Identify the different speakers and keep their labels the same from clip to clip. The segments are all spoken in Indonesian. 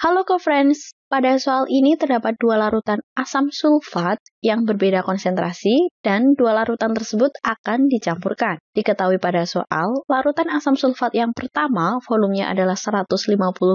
Speaker 1: Halo co-friends, pada soal ini terdapat dua larutan asam sulfat yang berbeda konsentrasi dan dua larutan tersebut akan dicampurkan. Diketahui pada soal, larutan asam sulfat yang pertama volumenya adalah 150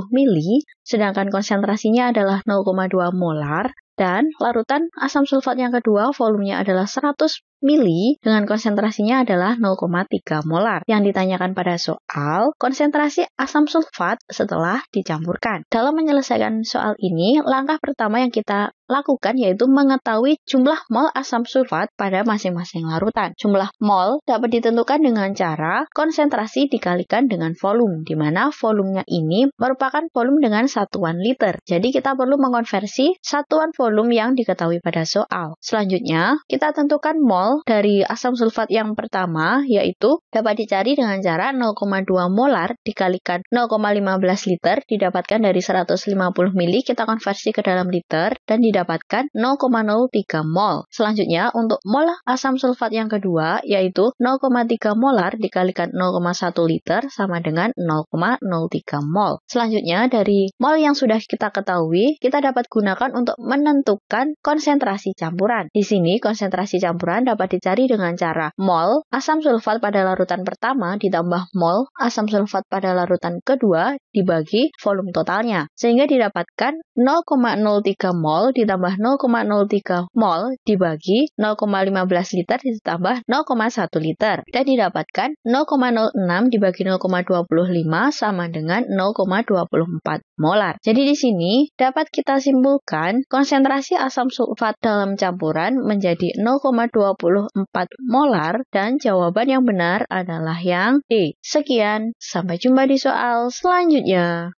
Speaker 1: mili, sedangkan konsentrasinya adalah 0,2 molar, dan larutan asam sulfat yang kedua volumenya adalah 100 mili dengan konsentrasinya adalah 0,3 molar. Yang ditanyakan pada soal, konsentrasi asam sulfat setelah dicampurkan. Dalam menyelesaikan soal ini, langkah pertama yang kita lakukan yaitu mengetahui jumlah mol asam sulfat pada masing-masing larutan. Jumlah mol dapat ditentukan dengan cara konsentrasi dikalikan dengan volume, di mana volumenya ini merupakan volume dengan satuan liter. Jadi kita perlu mengonversi satuan volume yang diketahui pada soal. Selanjutnya, kita tentukan mol dari asam sulfat yang pertama yaitu dapat dicari dengan cara 0,2 molar dikalikan 0,15 liter didapatkan dari 150 ml kita konversi ke dalam liter dan di didapatkan 0,03 mol. Selanjutnya, untuk mol asam sulfat yang kedua, yaitu 0,3 molar dikalikan 0,1 liter sama dengan 0,03 mol. Selanjutnya, dari mol yang sudah kita ketahui, kita dapat gunakan untuk menentukan konsentrasi campuran. Di sini, konsentrasi campuran dapat dicari dengan cara mol asam sulfat pada larutan pertama ditambah mol asam sulfat pada larutan kedua dibagi volume totalnya, sehingga didapatkan 0,03 mol di ditambah 0,03 mol dibagi 0,15 liter ditambah 0,1 liter dan didapatkan 0,06 dibagi 0,25 sama dengan 0,24 molar. Jadi di sini dapat kita simpulkan konsentrasi asam sulfat dalam campuran menjadi 0,24 molar dan jawaban yang benar adalah yang D. Sekian, sampai jumpa di soal selanjutnya.